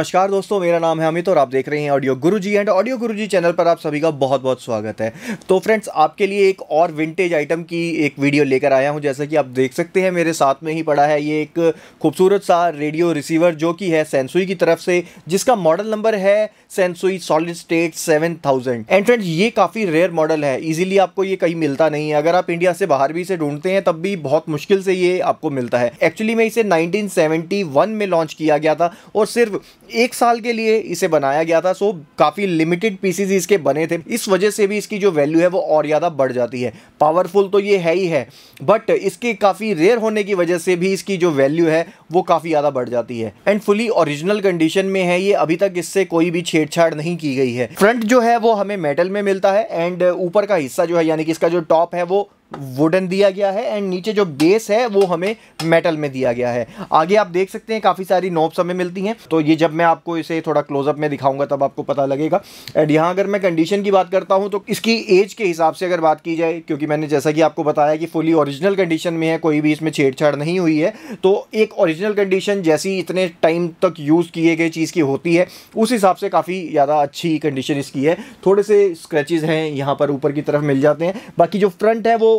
नमस्कार दोस्तों मेरा नाम है अमित और आप देख रहे हैं audio Guruji and audio Guruji channel पर आप सभी का बहुत बहुत स्वागत है तो फ्रेंड्स आपके लिए एक और विंटेज आइटम की एक वीडियो लेकर आया हूं जैसा कि आप देख सकते हैं मेरे साथ में ही पड़ा है ये एक खूबसूरत सा रेडियो रिसीवर जो कि है सेंसुई की तरफ से जिसका मॉडल नंबर है Sansui solid state seven thousand and friends ये काफी रेयर मॉडल है इजिली आपको ये कहीं मिलता नहीं है अगर आप इंडिया से बाहर भी इसे ढूंढते हैं तब भी बहुत मुश्किल से ये आपको मिलता है एक्चुअली में इसे 1971 में लॉन्च किया गया था और सिर्फ एक साल के लिए इसे बनाया गया था सो काफ़ी लिमिटेड पीसीज इसके बने थे इस वजह से भी इसकी जो वैल्यू है वो और ज़्यादा बढ़ जाती है पावरफुल तो ये है ही है बट इसके काफ़ी रेयर होने की वजह से भी इसकी जो वैल्यू है वो काफ़ी ज़्यादा बढ़ जाती है एंड फुली ओरिजिनल कंडीशन में है ये अभी तक इससे कोई भी छेड़ छेड़छाड़ नहीं की गई है फ्रंट जो है वो हमें मेटल में मिलता है एंड ऊपर का हिस्सा जो है यानी कि इसका जो टॉप है वो वुडन दिया गया है एंड नीचे जो बेस है वो हमें मेटल में दिया गया है आगे आप देख सकते हैं काफ़ी सारी नोब्स हमें मिलती हैं तो ये जब मैं आपको इसे थोड़ा क्लोजअप में दिखाऊंगा तब आपको पता लगेगा एंड यहाँ अगर मैं कंडीशन की बात करता हूँ तो इसकी एज के हिसाब से अगर बात की जाए क्योंकि मैंने जैसा कि आपको बताया कि फुली ओरिजिनल कंडीशन में है कोई भी इसमें छेड़छाड़ नहीं हुई है तो एक ओरिजिनल कंडीशन जैसी इतने टाइम तक यूज़ किए गए चीज़ की होती है उस हिसाब से काफ़ी ज़्यादा अच्छी कंडीशन इसकी है थोड़े से स्क्रैचेज़ हैं यहाँ पर ऊपर की तरफ मिल जाते हैं बाकी जो फ्रंट है वो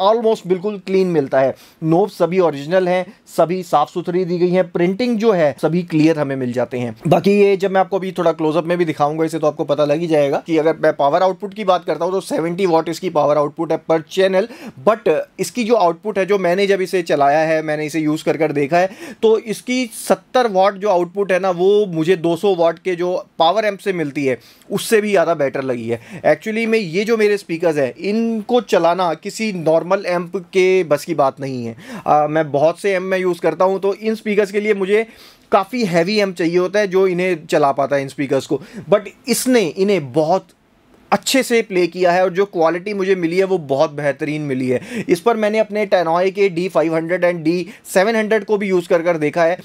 ऑलमोस्ट बिल्कुल क्लीन मिलता है नोब सभी ओरिजिनल हैं सभी साफ सुथरी दी गई है प्रिंटिंग जो है सभी क्लियर हमें मिल जाते हैं बाकी ये जब मैं आपको अभी थोड़ा क्लोजअप में भी दिखाऊंगा इसे तो आपको पता लग ही जाएगा कि अगर मैं पावर आउटपुट की बात करता हूँ तो सेवेंटी वॉट इसकी पावर आउटपुट है पर चैनल बट इसकी जो आउटपुट है जो मैंने जब इसे चलाया है मैंने इसे यूज़ कर कर देखा है तो इसकी सत्तर वॉट जो आउटपुट है ना वो मुझे दो वॉट के जो पावर एम्प से मिलती है उससे भी ज़्यादा बेटर लगी है एक्चुअली में ये जो मेरे स्पीकर हैं इनको चलाना किसी किसी नॉर्मल एम्प के बस की बात नहीं है आ, मैं बहुत से एम्प मैं यूज़ करता हूँ तो इन स्पीकर्स के लिए मुझे काफ़ी हैवी एम्प चाहिए होता है जो इन्हें चला पाता है इन स्पीकर्स को बट इसने इन्हें बहुत अच्छे से प्ले किया है और जो क्वालिटी मुझे मिली है वो बहुत बेहतरीन मिली है इस पर मैंने अपने टेनॉय के D five hundred and D seven hundred को भी यूज़ कर कर देखा है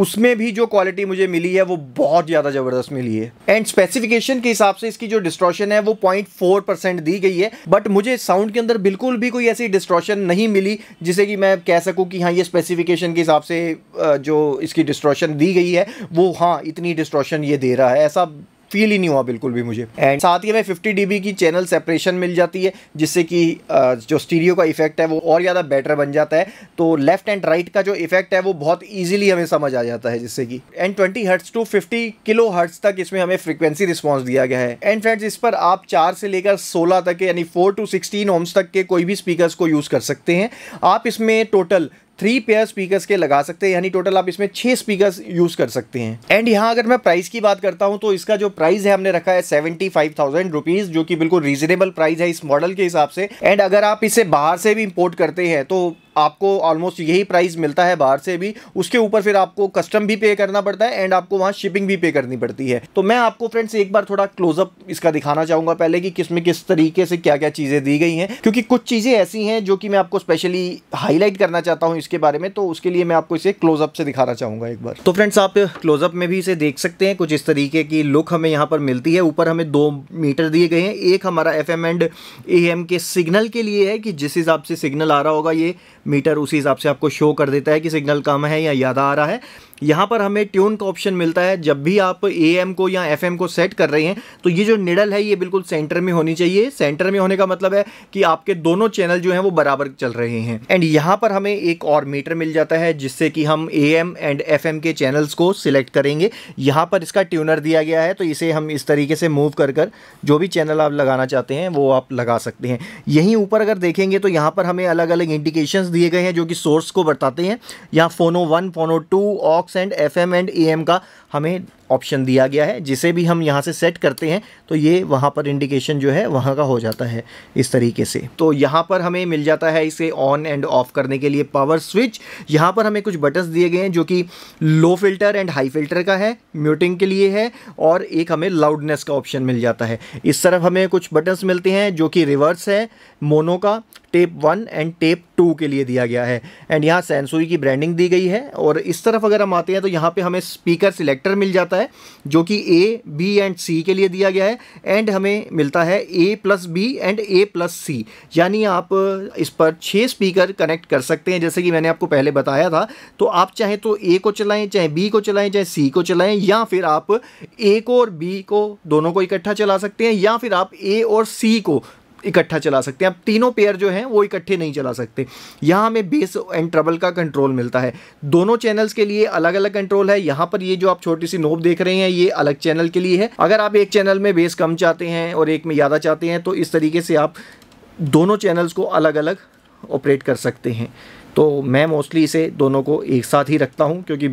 उसमें भी जो क्वालिटी मुझे मिली है वो बहुत ज़्यादा ज़बरदस्त मिली है एंड स्पेसिफिकेशन के हिसाब से इसकी जो डिस्ट्रॉशन है वो पॉइंट फोर परसेंट दी गई है बट मुझे साउंड के अंदर बिल्कुल भी कोई ऐसी डिस्ट्रॉशन नहीं मिली जिसे कि मैं कह सकूँ कि हाँ ये स्पेसिफिकेशन के हिसाब से जो इसकी डिस्ट्रॉशन दी गई है वो हाँ इतनी डिस्ट्रॉशन ये दे रहा है ऐसा फील ही नहीं हुआ बिल्कुल भी मुझे एंड साथ ही हमें फिफ्टी डी की चैनल सेपरेशन मिल जाती है जिससे कि जो स्टीरियो का इफेक्ट है वो और ज़्यादा बेटर बन जाता है तो लेफ्ट एंड राइट का जो इफेक्ट है वो बहुत ईजिली हमें समझ आ जाता है जिससे कि and twenty hertz to fifty kilo hertz तक इसमें हमें फ्रिक्वेंसी रिस्पॉन्स दिया गया है एंड फ्रेंड्स इस पर आप चार से लेकर सोलह तक यानी फोर टू सिक्सटीन ओम्स तक के कोई भी स्पीकर को यूज़ कर सकते हैं आप इसमें टोटल थ्री पेयर स्पीकर्स के लगा सकते हैं यानी टोटल आप इसमें छह स्पीकर्स यूज़ कर सकते हैं एंड यहाँ अगर मैं प्राइस की बात करता हूँ तो इसका जो प्राइस है हमने रखा है सेवेंटी फाइव थाउजेंड रुपीज़ जो कि बिल्कुल रीजनेबल प्राइस है इस मॉडल के हिसाब से एंड अगर आप इसे बाहर से भी इम्पोर्ट करते हैं तो आपको ऑलमोस्ट यही प्राइस मिलता है बाहर से भी उसके ऊपर फिर आपको कस्टम भी पे करना पड़ता है एंड आपको वहाँ शिपिंग भी पे करनी पड़ती है तो मैं आपको फ्रेंड्स एक बार थोड़ा क्लोजअप इसका दिखाना चाहूँगा पहले कि किस में किस तरीके से क्या क्या चीज़ें दी गई हैं क्योंकि कुछ चीज़ें ऐसी हैं जो कि मैं आपको स्पेशली हाईलाइट करना चाहता हूँ इसके बारे में तो उसके लिए मैं आपको इसे क्लोजअप से दिखाना चाहूँगा एक बार तो फ्रेंड्स आप क्लोजअप में भी इसे देख सकते हैं कुछ इस तरीके की लुक हमें यहाँ पर मिलती है ऊपर हमें दो मीटर दिए गए हैं एक हमारा एफ एंड ए के सिग्नल के लिए है कि जिस हिसाब से सिग्नल आ रहा होगा ये मीटर उसी हिसाब से आपको शो कर देता है कि सिग्नल कम है या ज़्यादा आ रहा है यहाँ पर हमें ट्यून का ऑप्शन मिलता है जब भी आप ए को या एफ को सेट कर रहे हैं तो ये जो निडल है ये बिल्कुल सेंटर में होनी चाहिए सेंटर में होने का मतलब है कि आपके दोनों चैनल जो हैं वो बराबर चल रहे हैं एंड यहाँ पर हमें एक और मीटर मिल जाता है जिससे कि हम ए एंड एफ के चैनल्स को सिलेक्ट करेंगे यहाँ पर इसका ट्यूनर दिया गया है तो इसे हम इस तरीके से मूव कर कर जो भी चैनल आप लगाना चाहते हैं वो आप लगा सकते हैं यहीं ऊपर अगर देखेंगे तो यहाँ पर हमें अलग अलग इंडिकेशंस दिए गए हैं जो कि सोर्स को बताते हैं यहाँ phono one phono two aux and F M and E M का हमें ऑप्शन दिया गया है जिसे भी हम यहाँ से सेट करते हैं तो ये वहाँ पर इंडिकेशन जो है वहाँ का हो जाता है इस तरीके से तो यहाँ पर हमें मिल जाता है इसे ऑन एंड ऑफ करने के लिए पावर स्विच यहाँ पर हमें कुछ बटन्स दिए गए हैं जो कि low filter and high filter का है म्यूटिंग के लिए है और एक हमें लाउडनेस का ऑप्शन मिल जाता है इस तरफ हमें कुछ बटन्स मिलते हैं जो कि रिवर्स है मोनो का tape one and tape two के लिए दिया गया है एंड यहाँ सेंसुई की ब्रांडिंग दी गई है और इस तरफ अगर हम आते हैं तो यहाँ पे हमें स्पीकर सिलेक्ट वेक्टर मिल जाता है जो कि ए बी एंड सी के लिए दिया गया है एंड हमें मिलता है A plus B and A plus C यानी आप इस पर छः स्पीकर कनेक्ट कर सकते हैं जैसे कि मैंने आपको पहले बताया था तो आप चाहें तो ए को चलाएं चाहे बी को चलाएं चाहे सी को चलाएं या फिर आप ए को और बी को दोनों को इकट्ठा चला सकते हैं या फिर आप ए और सी को इकट्ठा चला सकते हैं अब तीनों पेयर जो हैं वो इकट्ठे नहीं चला सकते यहाँ हमें बेस एंड ट्रबल का कंट्रोल मिलता है दोनों चैनल्स के लिए अलग अलग कंट्रोल है यहाँ पर ये जो आप छोटी सी नोब देख रहे हैं ये अलग चैनल के लिए है अगर आप एक चैनल में बेस कम चाहते हैं और एक में ज़्यादा चाहते हैं तो इस तरीके से आप दोनों चैनल्स को अलग अलग ऑपरेट कर सकते हैं तो मैं मोस्टली इसे दोनों को एक साथ ही रखता हूँ क्योंकि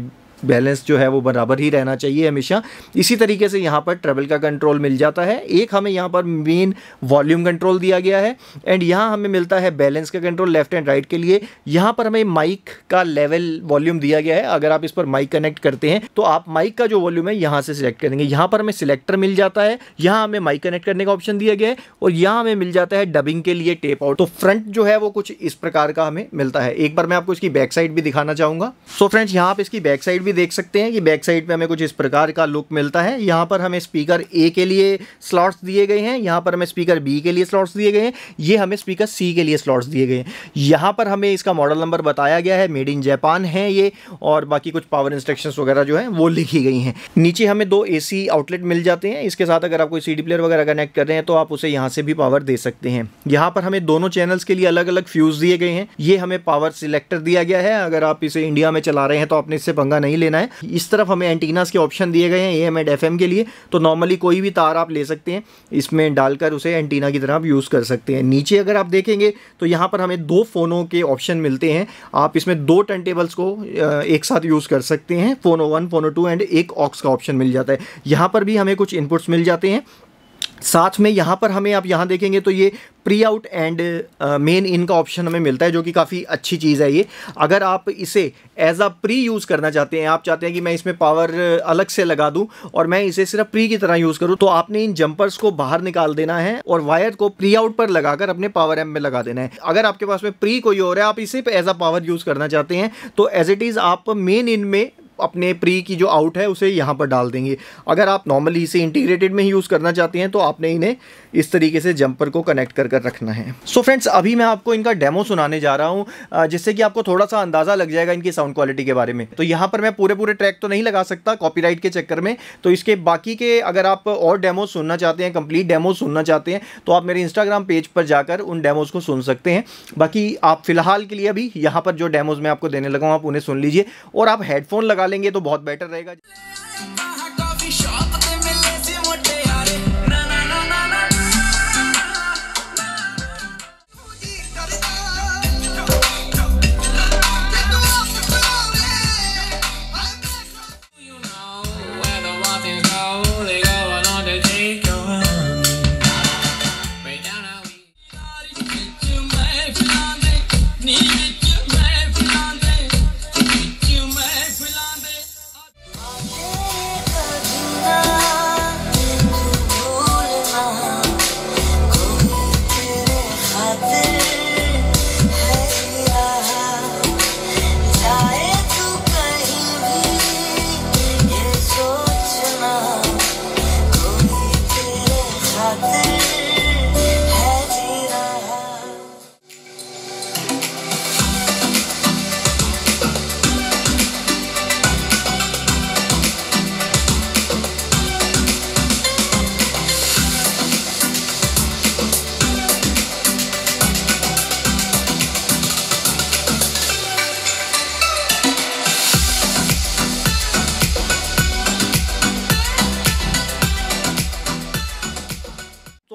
बैलेंस जो है वो बराबर ही रहना चाहिए हमेशा इसी तरीके से यहाँ पर ट्रेवल का कंट्रोल मिल जाता है एक हमें यहाँ पर मेन वॉल्यूम कंट्रोल दिया गया है एंड यहाँ हमें मिलता है बैलेंस का कंट्रोल लेफ्ट एंड राइट के लिए यहाँ पर हमें माइक का लेवल वॉल्यूम दिया गया है अगर आप इस पर माइक कनेक्ट करते हैं तो आप माइक का जो वॉल्यूम है यहाँ से सिलेक्ट करेंगे यहाँ पर हमें सिलेक्टर मिल जाता है यहाँ हमें माइक कनेक्ट करने का ऑप्शन दिया गया है और यहाँ हमें मिल जाता है डबिंग के लिए टेप आउट तो फ्रंट जो है वो कुछ इस प्रकार का हमें मिलता है एक बार मैं आपको इसकी बैक साइड भी दिखाना चाहूँगा सो फ्रेंड्स यहाँ आप इसकी बैक साइड भी देख सकते हैं कि बैक साइड पे हमें कुछ इस प्रकार का लुक मिलता है यहाँ पर हमें स्पीकर ए के लिए स्लॉट्स दिए गए हैं यहाँ पर हमें स्पीकर बी के लिए स्लॉट्स दिए गए हैं ये हमें स्पीकर सी के लिए स्लॉट्स दिए गए हैं यहाँ पर हमें इसका मॉडल नंबर बताया गया है मेड इन जापान है ये और बाकी कुछ पावर इंस्ट्रक्शन वगैरह जो है वो लिखी गई हैं नीचे हमें दो ए आउटलेट मिल जाते हैं इसके साथ अगर आप कोई सी प्लेयर वगैरह कनेक्ट कर रहे हैं तो आप उसे यहाँ से भी पावर दे सकते हैं यहाँ पर हमें दोनों चैनल्स के लिए अलग अलग फ्यूज़ दिए गए हैं ये हमें पावर सिलेक्टर दिया गया है अगर आप इसे इंडिया में चला रहे हैं तो आपने इससे पंगा नहीं नहीं लेना है इस तरफ हमें एंटीनास के ऑप्शन दिए गए हैं ए एम एंड एफ के लिए तो नॉर्मली कोई भी तार आप ले सकते हैं इसमें डालकर उसे एंटीना की तरह आप यूज़ कर सकते हैं नीचे अगर आप देखेंगे तो यहाँ पर हमें दो फ़ोनों के ऑप्शन मिलते हैं आप इसमें दो टर्न टेबल्स को एक साथ यूज़ कर सकते हैं phono one phono two and एक ऑक्स का ऑप्शन मिल जाता है यहाँ पर भी हमें कुछ इनपुट्स मिल जाते हैं साथ में यहाँ पर हमें आप यहाँ देखेंगे तो ये pre out and main in का ऑप्शन हमें मिलता है जो कि काफ़ी अच्छी चीज़ है ये अगर आप इसे एज आ प्री यूज़ करना चाहते हैं आप चाहते हैं कि मैं इसमें पावर uh, अलग से लगा दूं और मैं इसे सिर्फ प्री की तरह यूज़ करूं तो आपने इन जंपर्स को बाहर निकाल देना है और वायर को प्री आउट पर लगाकर अपने पावर एम में लगा देना है अगर आपके पास में प्री कोई और है आप इसे एज आ पावर यूज़ करना चाहते हैं तो एज इट इज़ आप मेन इन में अपने प्री की जो आउट है उसे यहाँ पर डाल देंगे अगर आप नॉर्मली इसे इंटीग्रेटेड में ही यूज़ करना चाहते हैं तो आपने इन्हें इस तरीके से जंपर को कनेक्ट कर कर रखना है सो so फ्रेंड्स अभी मैं आपको इनका डेमो सुनाने जा रहा हूँ जिससे कि आपको थोड़ा सा अंदाज़ा लग जाएगा इनकी साउंड क्वालिटी के बारे में तो यहाँ पर मैं पूरे पूरे ट्रैक तो नहीं लगा सकता कॉपी के चक्कर में तो इसके बाकी के अगर आप और डेमो सुनना चाहते हैं कंप्लीट डेमो सुनना चाहते हैं तो आप मेरे इंस्टाग्राम पेज पर जाकर उन डेमोज़ को सुन सकते हैं बाकी आप फिलहाल के लिए अभी यहाँ पर जो डेमोज़ मैं आपको देने लगा हूँ आप उन्हें सुन लीजिए और आप हेडफोन लगा डालेंगे तो बहुत बेटर रहेगा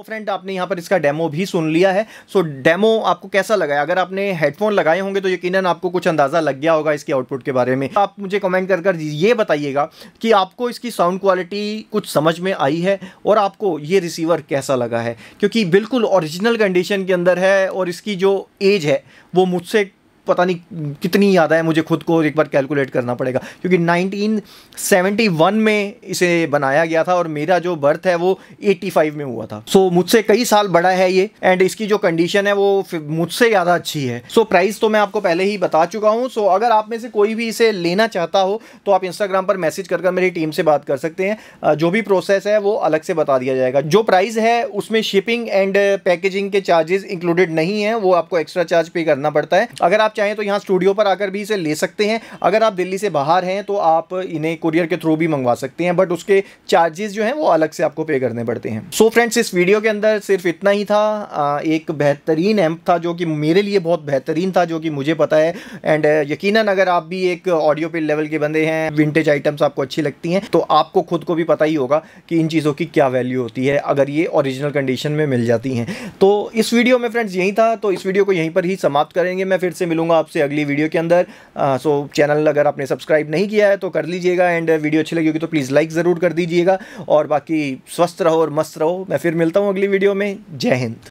फ्रेंड आपने यहाँ पर इसका डेमो भी सुन लिया है सो so, डेमो आपको कैसा लगा अगर आपने हेडफोन लगाए होंगे तो यकीनन आपको कुछ अंदाज़ा लग गया होगा इसके आउटपुट के बारे में आप मुझे कमेंट कर कर ये बताइएगा कि आपको इसकी साउंड क्वालिटी कुछ समझ में आई है और आपको ये रिसीवर कैसा लगा है क्योंकि बिल्कुल ओरिजिनल कंडीशन के अंदर है और इसकी जो एज है वो मुझसे पता नहीं कितनी याद है मुझे खुद को एक बार कैलकुलेट करना पड़ेगा क्योंकि 1971 में इसे बनाया गया था और मेरा जो बर्थ है वो 85 में हुआ था सो so, मुझसे कई साल बड़ा है ये एंड इसकी जो कंडीशन है वो मुझसे ज़्यादा अच्छी है सो so, प्राइस तो मैं आपको पहले ही बता चुका हूँ सो so, अगर आप में से कोई भी इसे लेना चाहता हो तो आप इंस्टाग्राम पर मैसेज कर मेरी टीम से बात कर सकते हैं जो भी प्रोसेस है वो अलग से बता दिया जाएगा जो प्राइस है उसमें शिपिंग एंड पैकेजिंग के चार्जेस इंक्लूडेड नहीं है वो आपको एक्स्ट्रा चार्ज पे करना पड़ता है अगर आप चाहें तो यहाँ स्टूडियो पर आकर भी इसे ले सकते हैं अगर आप दिल्ली से बाहर हैं तो आप इन्हें कुरियर के थ्रू भी मंगवा सकते हैं बट उसके चार्जेस जो हैं वो अलग से आपको पे करने पड़ते हैं सो so फ्रेंड्स इस वीडियो के अंदर सिर्फ इतना ही था एक बेहतरीन एम्प था जो कि मेरे लिए बहुत बेहतरीन था जो कि मुझे पता है एंड यकीन अगर आप भी एक ऑडियो पे लेवल के बंदे हैं विंटेज आइटम्स आपको अच्छी लगती हैं तो आपको खुद को भी पता ही होगा कि इन चीज़ों की क्या वैल्यू होती है अगर ये ओरिजिनल कंडीशन में मिल जाती हैं तो इस वीडियो में फ्रेंड्स यही था तो इस वीडियो को यहीं पर ही समाप्त करेंगे मैं फिर से मिलूँ मिलूंगा आपसे अगली वीडियो के अंदर सो चैनल अगर आपने सब्सक्राइब नहीं किया है तो कर लीजिएगा एंड वीडियो अच्छी लगी होगी तो प्लीज़ लाइक ज़रूर कर दीजिएगा और बाकी स्वस्थ रहो और मस्त रहो मैं फिर मिलता हूँ अगली वीडियो में जय हिंद